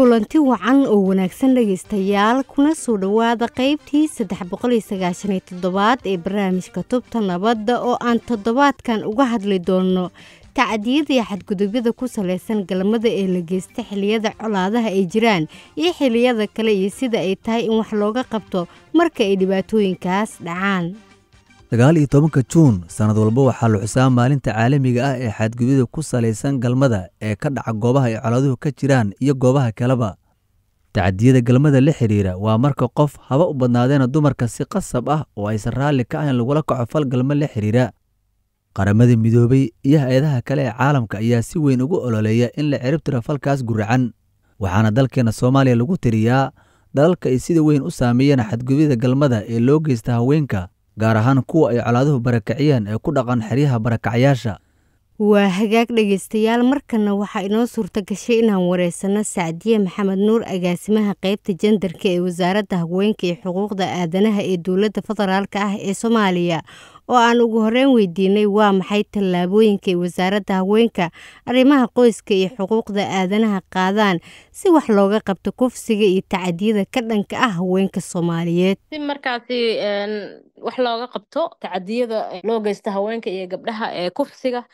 kulanti wacan oo wanaagsan dhegaystayaal kuna soo dhowaada qaybtii aad ee barnaamijka tubta nabadda oo aan toddobaadkan uga hadli doonno tacdiyada iyo xadgudubyada ku salaysan galmada ee la geysta xiliyada colaadaha ay jiraan iyo xiliyada kale iyo sida ay tahay in wax looga qabto marka ay dhibaatooyinkaas dhacaan sagaal iyo tobanka juun sannad walba waxaa la xusaa maalinta caalamiga ah ee xadgudyada ku salaysan galmada ee ka dhaca goobaha ay colaaduhu ka jiraan iyo goobaha kaleba tacdiyada galmada la xidhiira waa marka qof haba u badnaadeena dumarka si qasab ah oo aysan raalli ka ahayn lagula kaco fal galmo la xidhiira qaramada midoobay iyo hay-adaha kale ee caalamka ayaa si weyn ugu ololeeya in la ciribtiro falkaas guracan waxaana dalkeenna soomaaliya lagu tiriyaa dalalka ay sida weyn u saameeyeen xadgudyada galmada ee loo geysta haweenka gaar ahaan kuwa ay colaaduhu barakaciyeen ee ku dhaqan xeryaha barakacyaasha waa hagaag dhegeystayaal markana waxaa inoo suurto gashay inaan wareysano sacdiya maxamed nuur agaasimaha qeybta jendarka ee wasaaradda haweenka iyo xuquuqda aadanaha ee dowladda federaalk ah ee soomaaliya oo aan ugu horeyn weydiinay waa maxay tallaabooyinka ay wasaaradda haweenka arrimaha qoyska iyo xuquuqda aadanaha qaadaan si wax looga qabto kufsiga iyo tacadiyada ka dhanka ah haweenka soomaaliyeed si markaasi wax looga qabto tacadiyada loo geysta haweenka iyo gabdhaha ee kufsiga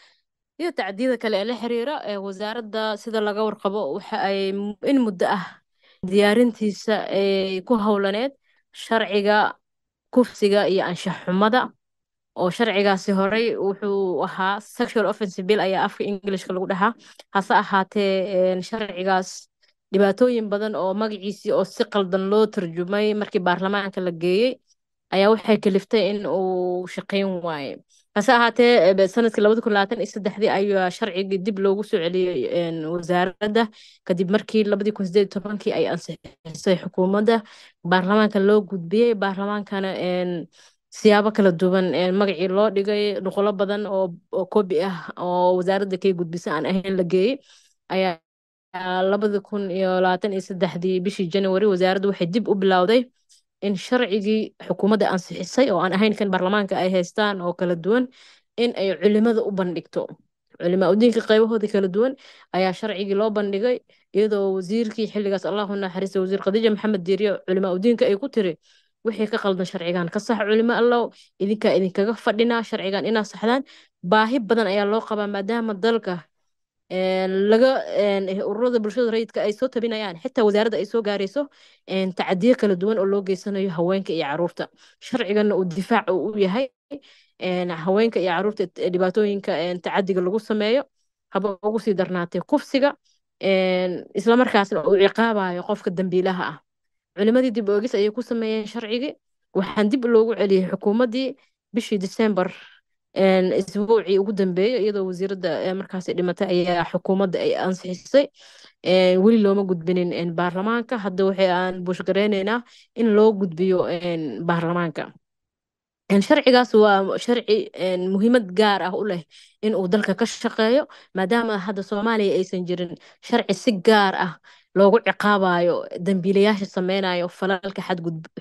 iyo tacdiyada kale ee la xiriira ee wasaaradda sida laga warqabo waxa ay in muddo ah diyaarintiisa ay ku howlaneed sharciga kufsiga iyo anshax xumada oo sharcigaasi horey wuxuu ahaa sexual offense bill ayaa afka englishka lagu dhahaa hase ahaatee sharcigaas dhibaatooyin badan oo magaciisii oo si qaldan loo tarjumay markii baarlamaanka la geeyey ayaa waxay kaliftay in uu shaqayn waaye hase ahaatee sanadkii labada kun labaatan iyo saddexdii ayaa sharcigii dib loogu soo celiyey wasaaradda kadib markii labadii kun sideed tobankii ay ansixisay xukuumadda baarlamaanka loo gudbiyey baarlamaankana siyaabo kala duwan magacii loo dhigay noqolo badan oo kobi ah oo wasaaradda kay gudbisa aan ahayn la geeyey ayaa labada kun iyo labaatan iyo saddexdii bishii january wasaaradda waxay dib u bilowday in sharcigii xukuumadda ansixisay oo aan ahayn kan baarlamaanka ay haystaan oo kala duwan in ay culimada u bandhigto culimaa udiinka kala duwan ayaa sharcigii loo bandhigay iyadoo wasiirkii xilligaas allahu naxariista wasiir khadiija maxamed diiriyo culimaa udiinka ay ku tiri wixii ka qaldan sharcigan ka sax culimo allow idinkaa idinkaga fadhinaa sharcigan inaa saxdaan baahi badan ayaa loo qabaa maadaama dalka laga eh, ururada bulshada rayidka ay soo tabinayaan xitaa wasaaradda ay soo gaarayso tacadiyo kala duwan oo loo geysanayo haweenka iyo caruurta sharcigana uu difaac u yahay haweenka iyo caruurta dhibaatooyinka tacadiga lagu sameeyo haba ugu sii darnaatay kufsiga islamarkaasna uu ciqaabayo qofka dambiilaha ah culimadii dib oogis ayay ku sameeyeen sharcigii waxaan dib loogu celiyay xukuumaddii bishii disembar isbuucii ugu dambeeyey iyadoo wasiiradda eh, markaas dhimatay ayaa xukuumadda ay ansixisay weli looma gudbinin baarlamaanka hadda waxay aan buushgareyneynaa in loo gudbiyo baarlamaanka sharcigaas waa sharci muhiimad gaar ah u leh in uu dalka ka shaqeeyo maadaama hadda soomaaliya aysan jirin sharci si gaar ah loogu ciqaabayo dambiilayaasha sameynayo falalka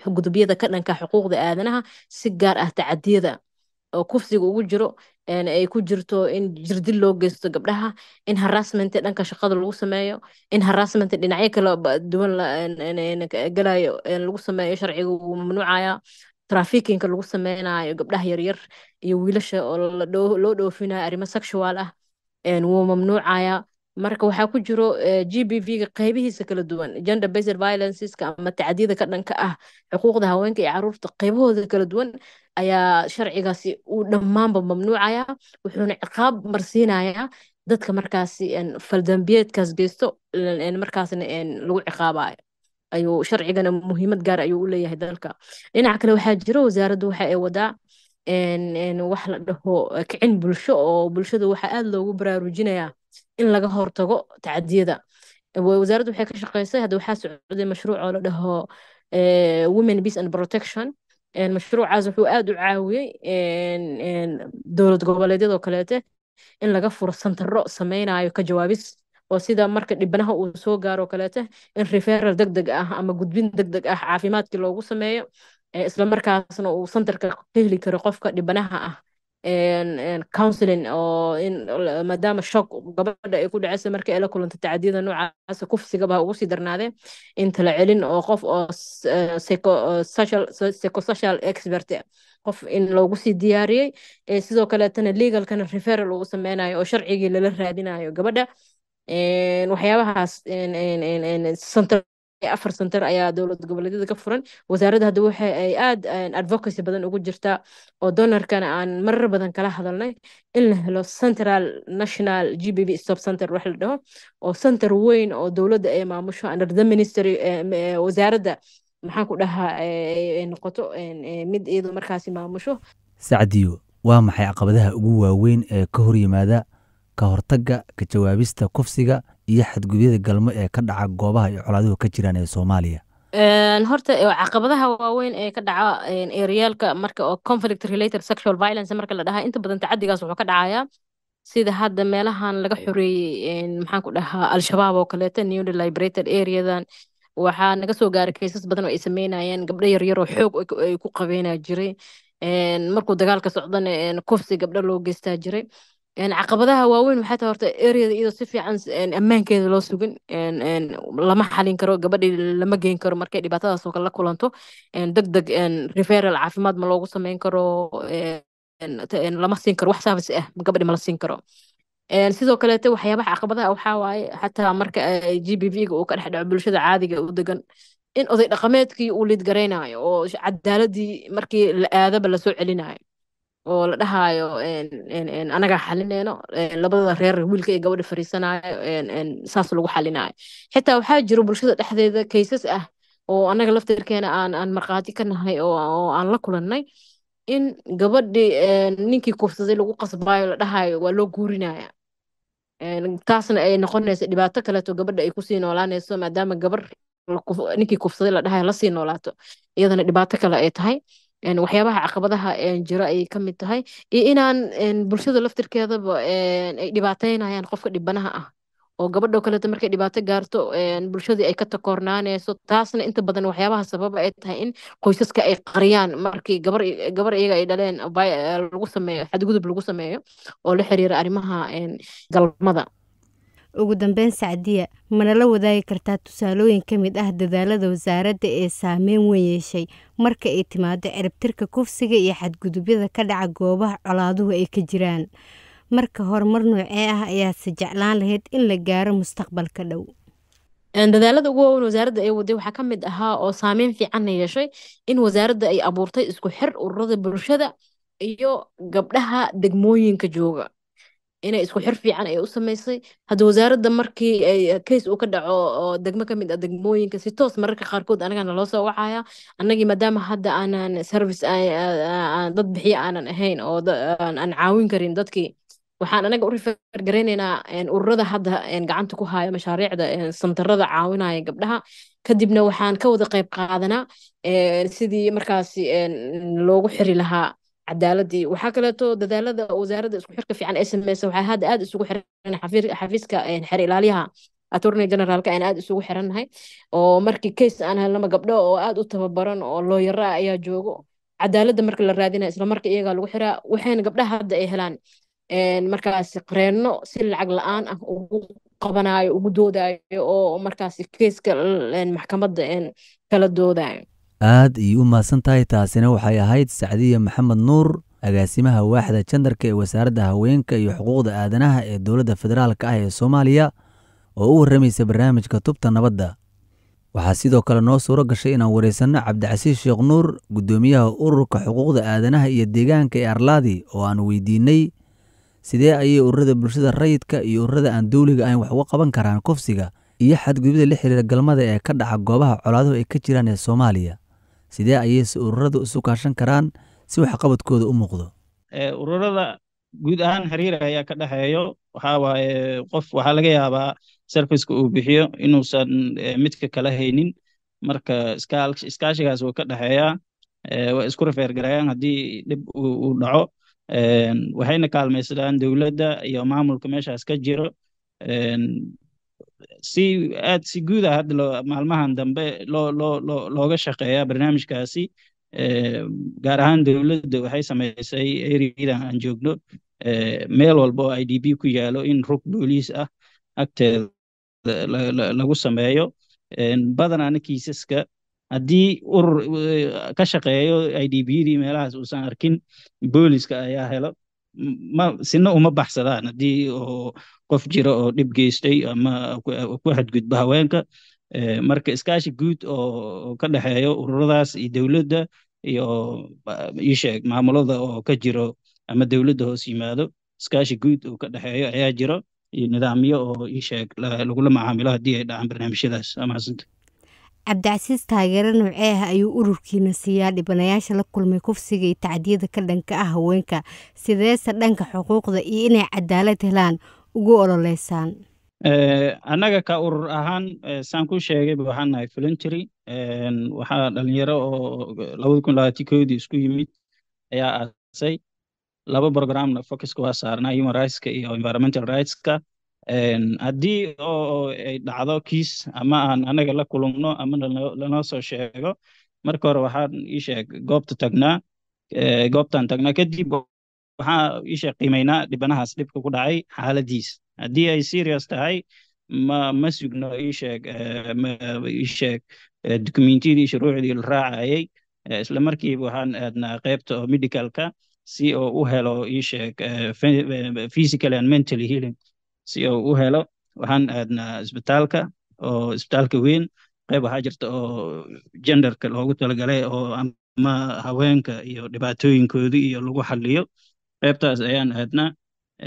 xadgudubyada ka dhanka xuquuqda aadanaha si gaar ah tacadiyada oo kufsiga ugu jiro ay ku jirto in jirdil loo geysto gabdhaha in harassment dhanka shaqada lagu sameeyo in harassment dhinacyo kala duwan galayo lagu sameeyo sharciga wuu mamnuucaya trafikinka lagu sameynayo gabdhaha yaryar iyo wiilasha oo loo dhoofinayo arrimo sexual ah wuu mamnuucaya marka waxaa ku jiro e, g b v-ga qeybihiisa kala duwan gender based violenceska ama tacadiyada ka dhanka ah xuquuqda haweenka iyo caruurta qeybahooda kala duwan ayaa sharcigaasi uu dhammaanba mamnuucaya wuxuuna ciqaab marsiinayaa dadka markaasi faldambiyeedkaas geysto markaasna lagu ciqaabayo ayuu sharcigana muhiimad gaar ah ayuu u leeyahay dalka dhinaca kale waxaa jiro wasaaraddu waxa ay wadaa wax la dhaho kicin bulsho oo bulshada waxaa aad loogu baraarujinayaa in laga hortago tacadiyada wasaaraddu waxay ka shaqaysay hadda waxaa socday mashruuc oo la dhaho eh, women peace and protection mashruucaas wuxuu aad u caawiyey dowlad goboleedyadoo kaleete in laga furo santaro samaynayo ka jawaabis oo sida marka dhibanaha uu soo gaaroo kaleete in referal deg deg ah ama gudbin deg deg ah caafimaadkii loogu sameeyo islamarkaasna uu santarka ka heli karo qofka dhibanaha ah counseling oo maadaama shock gabadha ay ku dhaceysa marka ay la kulanta tacadiyada noocaasa kufsigaba ugu sii darnaadee inta la celin oo qof oo psychosocial expert qof in loogu sii diyaariyey sidoo kaleetana legalkana referal ugu sameynayo oo sharcigii lala raadinayo gabadha waxyaabahaas afar sentar ayaa dowlad goboleedyada ka furan wasaaradda hadda waxa ay aad advocacy badan ugu jirtaa oo donorkana aan marar badan kala hadalnay in la helo central national g b b stop center wax la dhaho oo center weyn oo dowladda ay maamusho under the ministry wasaaradda maxaan ku dhahaa ay noqoto mid iyadu markaasi maamusho sacdiyo waa maxay caqabadaha ugu waaweyn ee ka hor yimaada ka hortagga ka jawaabista kufsiga iyo xadgudyada galmo ee ka dhaca goobaha ay colaaduhu ka jiraan ee soomaaliya horta caqabadaha waaweyn ee ka dhaca eryaalka marka oo conflict related sexual violence marka la dhahaa inta badan tacadigaas wuxuu ka dhacayaa sida hadda meelahan laga xoreeyey maxaan ku dhahaa al-shabaab oo kaleeto newly liberated areadan waxaa naga soo gaaray kaysas badan oo ay sameynayaan gabdho yaryar oo xoog ay ku qabeyna jiray markuu dagaalka socdana kufsi gabdho loo geystaa jiray caqabadaha waaweyn maxay tahay horta areada iyadoo si fiican ammaankeeda loo sugin lama xalin karo gabadhii lama geyn karo markay dhibaatadaasoo kale la kulanto deg referal caafimaad ma loogu samayn karo lama siin karo wax saafis ah gabadhi mala siin karo sidoo kaleete waxyaabaha caqabadaha waxaa xataa marka e, g b v ga uu ka dhex dhaco bulshada caadiga u degan in oday dhaqameedkii uu liidgaraynayo oo cadaaladii markii la aadaba lasoo celinayo oo la dhahaayo anagaa xalineyno labadada reer wiilka iyo gabadha fariisanayo saas lagu xalinayo xitaa waxaa jiro bulshada dhexdeeda kaysas ah oo anaga laftirkeena aan markhaati ka nahay oo aan la kulannay in gabadhii ninkii kufsaday lagu qasbayo la dhahayo waa loo guurinaya taasna ay noqonaysa dhibaato kaleeto gabadha ay kusii noolaanayso maadaama gabar ninkii kufsaday la dhahayo lasii noolaato iyadana dhibaato kale ay tahay waxyaabaha caqabadaha jira ayay ka mid tahay iyo inaan bulshada laftirkeedaba ay dhibaateynayaan qofka dhibanaha ah oo gabadho kaleeto markay dhibaato gaarto bulshadii ay ka takoornaaneyso taasna inta badan waxyaabaha sababa ay tahay in qoysaska ay qariyaan markii gabar iyaga ay dhaleen lagu sameeyo xadgudub lagu sameeyo oo la xiriira arrimaha galmada ugu dambeyn sacdiya manala wadaagi kartaa tusaalooyin ka mid ah dadaalada wasaaradda ee saameyn weyn yeeshay marka ay timaado ciribtirka kufsiga iyo xadgudubyada ka dhaca goobaha colaaduhu ay ka jiraan marka horumar noocee ah ayaase jeclaan lahayd in la gaaro mustaqbalka dhow dadaalada ugu waaweyn wasaaradda ay waday waxaa ka mid ahaa oo saameyn fiicanna yeeshay in wasaaradda ay abuurtay isku xir ururada bulshada iyo gabdhaha degmooyinka jooga inay isku xir fiican ay u samaysay hadda wasaaradda markii ay kays uu ka dhaco oo degmo ka mid a ah degmooyinka si toos mararka qaarkood anagana loo soo wacaya annagii maadaama hadda aanan service dad bixiyo aanan ahayn oo aan caawin karin dadkii waxaan anaga u rifer garaynaynaa ururada hadda gacanta ku hayo mashaariicda santarada caawinaya gabdhaha kadibna waxaan ka wada qayb qaadanaa sidii markaas loogu xiri lahaa cadaaladii waxaa kaleeto dadaalada wasaarada isku xirka fiican ee sameysa s waxaa hadda aad isugu xiran xafiiska eh, xer ilaaliyaha attorney generaalka aan aad isugu xirannahay oo markii case aan helnama gabdho oo aad u tababaran oo looyaro ayaa joogo cadaaladda marka la raadinaya isla iyagaa lagu xiraa waxayna gabdhaha hadda ay helaan eh, markaasi qareenno si lacag la-aan ah ugu qabanayo ugu doodayo oo markaasi keyska eh, maxkamadda kala doodayo aad iyo u mahadsan tahay taasina waxay ahayd sacdiya maxamed nuur agaasimaha waaxda jandarka ee wasaaradda haweenka iyo xuquuqda aadanaha ee dowladda federaalka ah ee soomaaliya oo u warramaysa barnaamijka tubta nabadda waxaa sidoo kale noo suuro gashay inaan wareysanno cabdicasiis sheekh nuur guddoomiyaha ururka xuquuqda aadanaha iyo deegaanka ee arlaadi oo aan weydiinnay sidee ayay ururada bulshada rayidka iyo ururada aan dowliga ahayn wax uga qaban karaan kufsiga iyo xadgudubida la xiriira galmada ee ka dhaca goobaha colaaduhu ay ka jiraan ee soomaaliya sidee ayayse ururadu isu kaashan karaan si waxqabadkooda u muuqdo ururada guud ahaan xiriir ayaa ka dhexeeyo waxaa waaye qof waxaa laga yaabaa serviceka uu bixiyo inuusan midka kala haynin marka iskaashigaas wuu ka dhexeeyaa waa isku rafeergarayaan haddii dhib uu dhaco waxayna kaalmaysadaan dowladda iyo maamulka meeshaas ka jiro si aad si guud a hadd maalmahan dambe loo loo loo looga shaqeeya barnaamijkaasi eh, gaar ahaan dowladda waxay samaysay eriyadan aan joogno eh, meel walba oo i d b ku yaalo in rug booliis ah agteeda lagu sameeyo badanaana kiisaska haddii urur eh, ka shaqeeyo i d b yadii meelahaas uusan arkin booliska ayaa helo sina uma baxsadaan haddii oo qof jira oo dhib geystay ama ku xadgudba haweenka eh, marka iskaashi guud oo ka dhexeeyo ururadaas iyo dowladda iyo eh, isheeg maamulada oo ka jiro ama dowladda hoos yimaado iskaashi guud oo ka dhexeeyo ayaa jiro iyo nidaamyo oo isheeg lagula macaamilo haddii ay dhacaan barnaamijyadaas amaasanta Cabdicasiis taageere noocee ah ayuu ururkiina siiyaa dhibanayaasha la kulmay kufsiga iyo tacdiyada ka dhanka ah haweenka sideese dhanka xuquuqda iyo inay cadaalad helaan ugu ololeysaan annaga ka urur ahaan saan ku sheegayba waxaanahay nahay waxaa dhallinyaro oo labada kun labaatan koodii isku yimid ayaa aasay laba programna focuska waa saarnaa human rightska iyo environmental rightska haddii oo ay dhacdo kiis ama aan anaga la kulumno ama lanoo soo sheego marka hore waxaan iisheeg goobta tagnaa goobtaan tagnaa kadib waxaa iisheeg qiimaynaa dhibanahaas dhibka ku dhacay xaaladiis haddii ay serious tahay ma ma sugno iisheeg iisheeg dukumentiyadii shuruucdii la raacayay isla markiiba waxaan aadnaa qeybta oo medicalka si oo u helo iisheeg physical and mentally healing si uu u helo waxaan aadnaa isbitaalka oo isbitaalka weyn qayb waxaa jirta oo genderka loogu talagalay oo ama haweenka iyo dhibaatooyinkoodii iyo lagu xaliyo qaybtaas ayaan aadnaa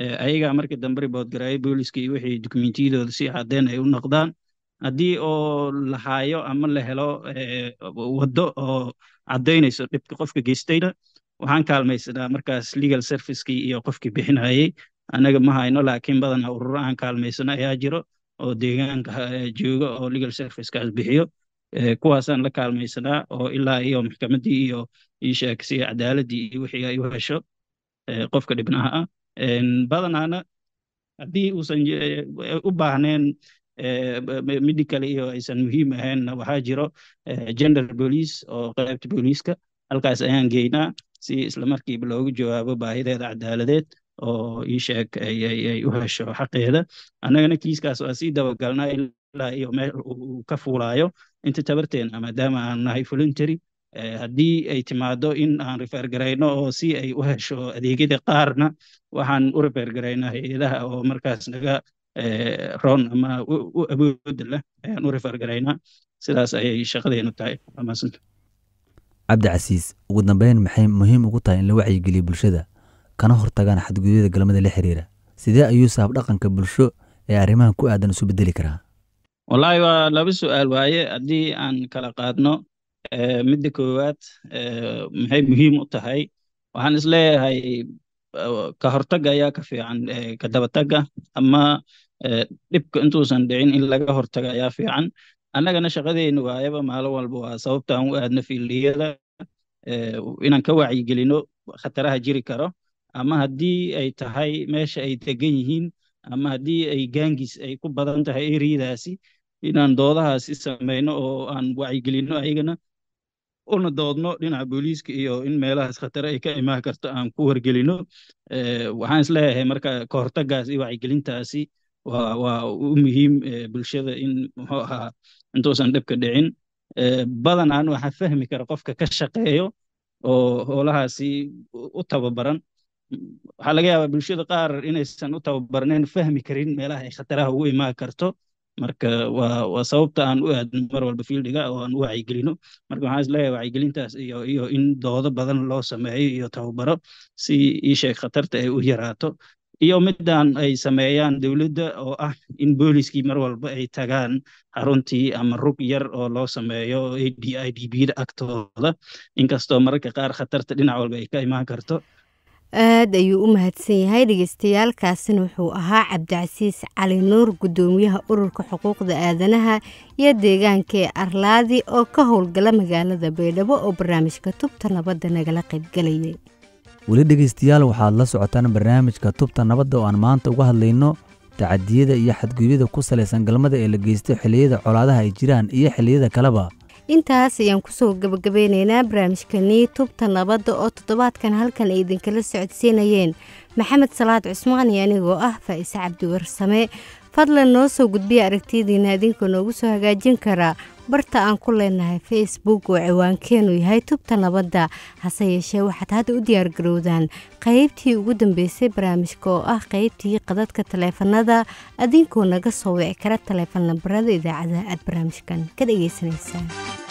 eh, ayagaa markii dambe ribood garaayay booliska iyo wixii dokumentiyadooda si cadeen ay u noqdaan haddii oo lahaayo ama la helo eh, waddo oo caddaynayso dhibka qofka geystayna waxaan kaalmaysanaa markaas legal servicekii iyo qofkii bixinayay anaga ma hayno laakiin badanaa ururo aan kaalmaysano ayaa jiro oo deegaanka jooga oo legal servicekaas bixiyo kuwaasaan la kaalmaysanaa oo ilaa iyo maxkamaddii iyo ishaagsiya cadaaladdii iyo wixii ay u hesho qofka dhibnaha ah badanaana haddii uusan u baahnayn medical iyo aysan muhiim ahaynna waxaa jiro gender police oo qaybta booliiska halkaas ayaan geynaa si islamarkiiba loogu jawaabo baahideeda cadaaladeed oo iisheeg ay u hesho xaqeeda annagana kiiskaas waa sii dabagalnaa ilaa iyo meel uu ka fuulaayo inta tabarteena maadaama aan nahay voluntary eh, haddii ay timaado in aan refergarayno oo si ay u hesho adeegyada qaarna waxaan u refergaraynaa hay-adaha oo markaas naga eh, roon ama u awooda leh ayaan u refergaraynaa sidaas ayay shaqadeenu tahay cabdicasiis ugu dambeyn maxay muhiim ugu tahay in la wacyigeliyo bulshada kana hortagaan xadgudubyada galmada la xiriira sidee ayuu sahab dhaqanka bulsho ee arrimahan ku aadan isu bedeli karaa wallaahi waa laba su-aal waaye haddii aan kala qaadno eh, midda koowaad eh, maxay muhiim u tahay waxaan isleeyahay eh, ka hortaga ayaa ka fiican ka dabatagga ama dhibka intuusan dhicin in laga hortaga ayaa fiican annagana shaqadeennu waayaba maalin walba waa sababta aan u aadno fiiliyada inaan ka wacyigelino khataraha jiri karo ama haddii ay tahay meesha ay degan yihiin ama haddii ay gaangis ay ku badan tahay eriyadaasi inaan doodahaasi sameyno oo aan wacyigelinno ayagana una doodno dhinaca booliiska iyo in meelahaas khatare ay ka imaan karto aan ku wargelino eh, waxaan isleeyahay marka kahortagaas iyo wacyigelintaasi waa u muhiim eh, bulshada in muxuu intuusan dhibka dhicin eh, badanaan waxaa fahmi kara qofka ka shaqeeyo oo howlahaasi u tababaran waxaa laga yaabaa bulshada qaar inaysan u tababarnayn fahmi karin meelaha ay khataraha ugu imaan karto marka waa waa sababta aan u aadno mar walba fiildiga oo aan u wacyigelino marka waxaan isleeyahay wacyigelintaas iyo iyo in doodo badan loo sameeyo iyo tababaro si iisheeg khatarta ay u yaraato iyo midaan ay sameeyaan dowladda oo ah in booliskii mar walba ay tagaan xaruntii ama rug yar oo loo sameeyo a d i d b da agtooda inkastoo mararka qaar khatarta dhinac walba ay ka imaan karto aad ayuu u mahadsan yahay dhegeystayaalkaasina wuxuu ahaa cabdicasiis cali nuur guddoomiyaha ururka xuquuqda aadanaha iyo deegaanka ee arlaadi oo ka howlgala magaalada baydhabo oo barnaamijka tubta nabadda nagala qaybgelayay weli dhegeystayaal waxaad la socotaan barnaamijka tubta nabadda oo aan maanta uga hadlayno tacadiyada iyo xadgudubyada ku salaysan galmada ee la geystay xilliyada colaadaha ay jiraan iyo xilliyada kaleba intaas ayaan kusoo gabagabeyneynaa barnaamijkanii tubta nabadda oo toddobaadkan halkan ay idinkala socodsiinayeen maxamed salaad cusmaan iyo anigoo ah faa'iise cabdiwarsame fadlan noo soo gudbiya aragtiyadiina adinka noogu soo hagaajin karaa barta aan ku leenahay facebook oo ciwaankeenu yahay tubta nabadda hase yeeshee waxaad hadda u diyaargarowdaan qaybtii ugu dambeysay barnaamijka oo ah qaybtii qadadka taleefanada adinkoo naga soo wici kara taleefan nambarada idaacada aad barnaamijkan ka dhegeysanaysaa